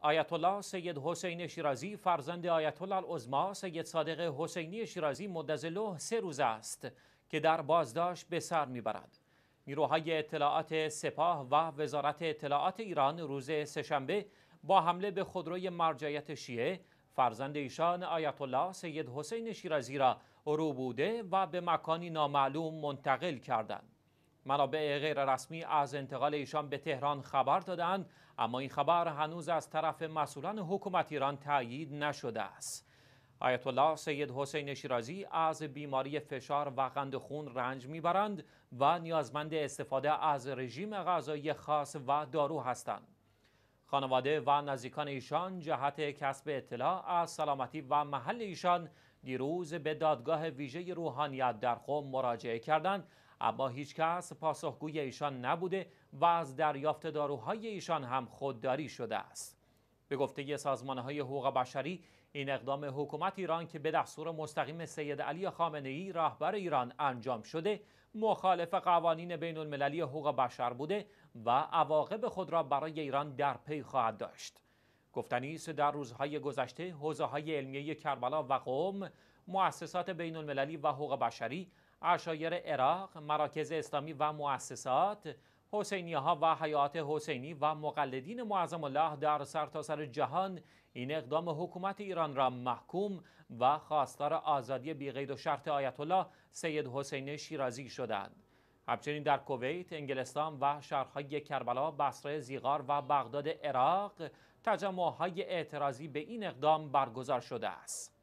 آیت الله سید حسین شیرازی فرزند آیت الله العظما سید صادق حسینی شیرازی مدزله سه روز است که در بازداشت به سر میبرد. نیروهای اطلاعات سپاه و وزارت اطلاعات ایران روز سهشنبه با حمله به خودروی مرجعیت شیعه فرزند ایشان آیت الله سید حسین شیرازی را روبوده و به مکانی نامعلوم منتقل کردند. منابع رسمی از انتقال ایشان به تهران خبر دادند اما این خبر هنوز از طرف مسئولان حکومت ایران تایید نشده است آیت الله سید حسین شیرازی از بیماری فشار و قند خون رنج میبرند و نیازمند استفاده از رژیم غذایی خاص و دارو هستند خانواده و نزدیکان ایشان جهت کسب اطلاع از سلامتی و محل ایشان دیروز به دادگاه ویژه روحانیت در قم مراجعه کردند اما هیچ کس پاسخگوی ایشان نبوده و از دریافت داروهای ایشان هم خودداری شده است به گفته سازمان های حقوق بشری این اقدام حکومت ایران که به دستور مستقیم سید علی خامنه ای رهبر ایران انجام شده مخالف قوانین بین المللی حقوق بشر بوده و عواقب خود را برای ایران در پی خواهد داشت گفتنی است در روزهای گذشته حوزه های علمیه کربلا و قوم مؤسسات بین المللی و حقوق بشری اشایر عراق مراکز اسلامی و مؤسسات حسینی ها و حیات حسینی و مقلدین معظم الله در سرتاسر سر جهان این اقدام حکومت ایران را محکوم و خواستار آزادی بیغید و شرط آیت الله سید حسین شیرازی شدند. همچنین در کویت، انگلستان و شهرهای کربلا، بصره، زیغار و بغداد عراق تجمعهای اعتراضی به این اقدام برگزار شده است.